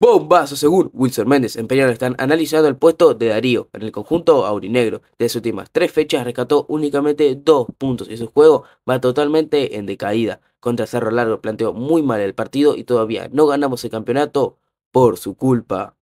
Bombazo según Wilson Méndez. En Peñarol están analizando el puesto de Darío. En el conjunto aurinegro, de sus últimas tres fechas, rescató únicamente dos puntos y su juego va totalmente en decaída. Contra Cerro Largo planteó muy mal el partido y todavía no ganamos el campeonato por su culpa.